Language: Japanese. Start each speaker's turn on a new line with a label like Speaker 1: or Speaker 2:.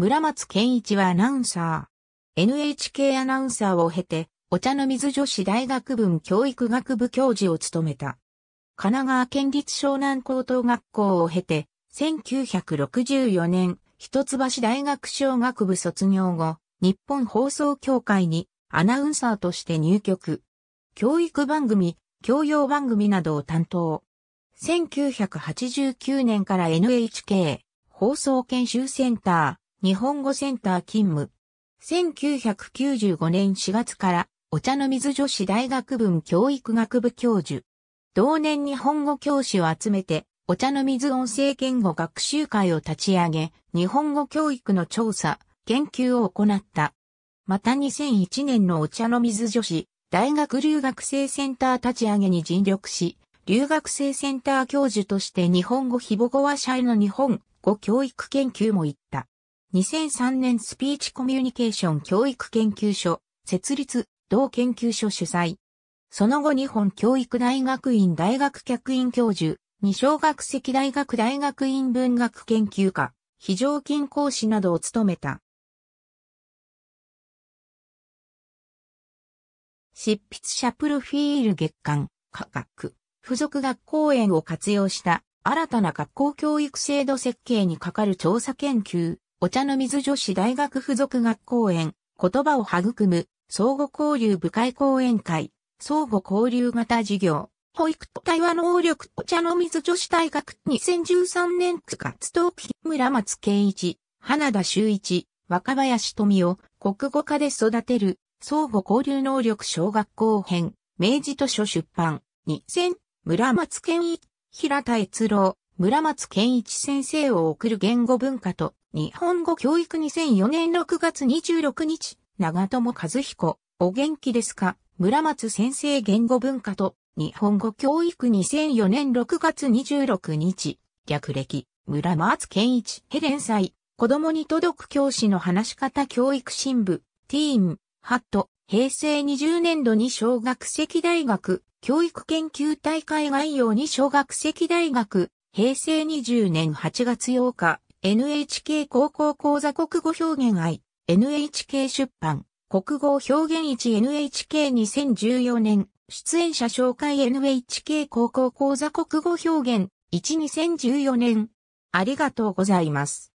Speaker 1: 村松健一はアナウンサー。NHK アナウンサーを経て、お茶の水女子大学文教育学部教授を務めた。神奈川県立湘南高等学校を経て、1964年、一橋大学小学部卒業後、日本放送協会にアナウンサーとして入局。教育番組、教養番組などを担当。1989年から NHK 放送研修センター、日本語センター勤務。1995年4月からお茶の水女子大学文教育学部教授。同年日本語教師を集めてお茶の水音声言語学習会を立ち上げ、日本語教育の調査、研究を行った。また2001年のお茶の水女子大学留学生センター立ち上げに尽力し、留学生センター教授として日本語ひぼご話者への日本語教育研究も行った。2003年スピーチコミュニケーション教育研究所、設立、同研究所主催。その後日本教育大学院大学客員教授、二小学籍大学大学院文学研究科、非常勤講師などを務めた。執筆者プロフィール月間、科学、付属学校園を活用した新たな学校教育制度設計にかかる調査研究、お茶の水女子大学附属学校園、言葉を育む、相互交流部会講演会、相互交流型事業、保育と対話能力、お茶の水女子大学2013年9月冬日、村松健一、花田修一、若林富を、国語科で育てる、相互交流能力小学校編、明治図書出版、2000、村松健一、平田悦郎、村松健一先生を送る言語文化と日本語教育2004年6月26日、長友和彦、お元気ですか村松先生言語文化と日本語教育2004年6月26日、略歴、村松健一、ヘレン祭、子供に届く教師の話し方教育新部、ティーン、ハット、平成20年度に小学籍大学、教育研究大会概要に小学籍大学、平成20年8月8日、NHK 高校講座国語表現愛、NHK 出版、国語表現一 NHK2014 年、出演者紹介 NHK 高校講座国語表現1 2014年。ありがとうございます。